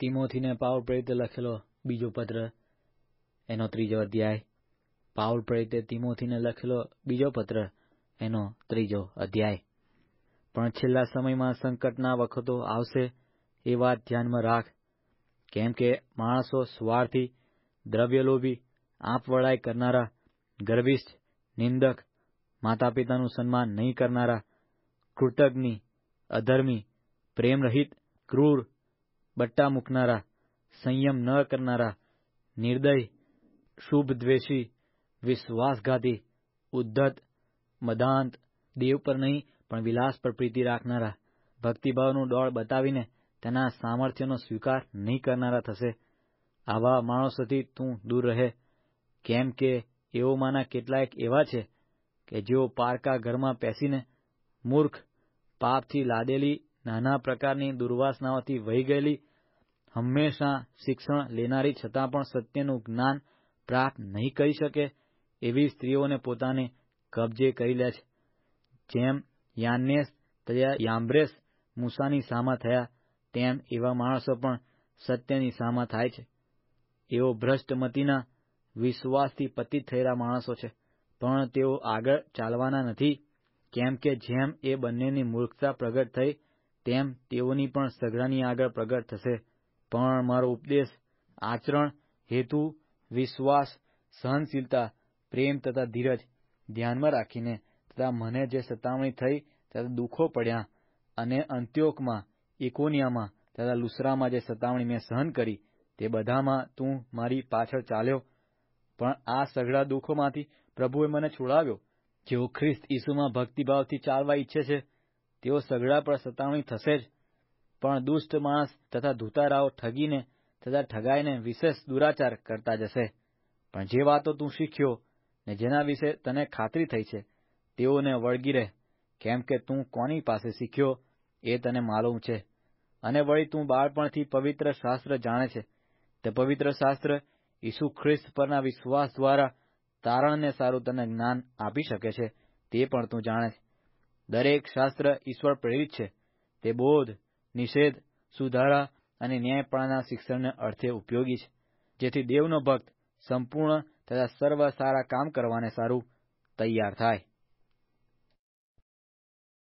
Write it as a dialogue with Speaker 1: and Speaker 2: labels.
Speaker 1: તિમોથીને પાવલ પ્રેરિતે લખેલો બીજો પત્ર એનો ત્રીજો અધ્યાય પાવલ પ્રેરિતે તિમોથીને લખેલો બીજો પત્ર એનો ત્રીજો અધ્યાય પણ છેલ્લા સમયમાં સંકટના વખતો આવશે એ વાત ધ્યાનમાં રાખ કેમ કે માણસો સ્વાર્થી દ્રવ્યલોભી આંપવળાઈ કરનારા ગર્વિષ્ઠ નિંદક માતા પિતાનું સન્માન નહીં કરનારા કૃતજ્ઞ અધર્મી પ્રેમરહિત ક્રૂર બટ્ટા મૂકનારા સંયમ ન કરનારા નિર્દય શુભ દ્વેષી વિશ્વાસઘાતી ઉદ્ધત મદાંત દેવ પર નહીં પણ વિલાસ પર પ્રીતિ રાખનારા ભક્તિભાવનું ડોળ બતાવીને તેના સામર્થ્યનો સ્વીકાર નહીં કરનારા થશે આવા માણસોથી તું દૂર રહે કેમ કે એઓમાંના કેટલાક એવા છે કે જેઓ પારકા ઘરમાં પેસીને મૂર્ખ પાપથી લાદેલી નાના પ્રકારની દુર્વાસનાઓથી વહી ગયેલી હંમેશા શિક્ષણ લેનારી છતાં પણ સત્યનું જ્ઞાન પ્રાપ્ત નહીં કરી શકે એવી સ્ત્રીઓને પોતાને કબજે કરી લે છે જેમ યાન્નેસ તથા યામ્બ્રેસ મૂસાની સામા થયા તેમ એવા માણસો પણ સત્યની સામા થાય છે એઓ ભ્રષ્ટમતીના વિશ્વાસથી પતિત થયેલા માણસો છે પણ તેઓ આગળ ચાલવાના નથી કેમ કે જેમ એ બંનેની મૂર્ખતા પ્રગટ થઈ તેમ તેઓની પણ સઘળાની આગળ પ્રગટ થશે પણ મારો ઉપદેશ આચરણ હેતુ વિશ્વાસ સહનશીલતા પ્રેમ તથા ધીરજ ધ્યાનમાં રાખીને તથા મને જે સતામણી થઈ તથા દુઃખો પડ્યા અને અંત્યોકમાં ઇકોનિયામાં તથા લુસરામાં જે સતાવણી મેં સહન કરી તે બધામાં તું મારી પાછળ ચાલ્યો પણ આ સઘળા દુઃખોમાંથી પ્રભુએ મને છોડાવ્યો જેઓ ખ્રિસ્ત ઈસુમાં ભક્તિભાવથી ચાલવા ઈચ્છે છે તેઓ સઘળા પર સતાવણી થશે જ પણ દુષ્ટ માણસ તથા ધૂતારાઓ ઠગીને તથા ઠગાઈને વિશેષ દુરાચાર કરતા જશે પણ જે વાતો તું શીખ્યો ને જેના વિશે તને ખાતરી થઈ છે તેઓને વળગી રહે કેમ કે તું કોની પાસે શીખ્યો એ તને માલુમ છે અને વળી તું બાળપણથી પવિત્ર શાસ્ત્ર જાણે છે તે પવિત્ર શાસ્ત્ર ઈસુ ખ્રિસ્ત પરના વિશ્વાસ દ્વારા તારણને સારું તને જ્ઞાન આપી શકે છે તે પણ તું જાણે દરેક શાસ્ત્ર ઈશ્વર પ્રેરિત છે તે બોધ નિષેધ સુધારા અને ન્યાયપણાના શિક્ષણને અર્થે ઉપયોગી છે જેથી દેવનો ભક્ત સંપૂર્ણ તથા સર્વ સારા કામ કરવાને સારું તૈયાર થાય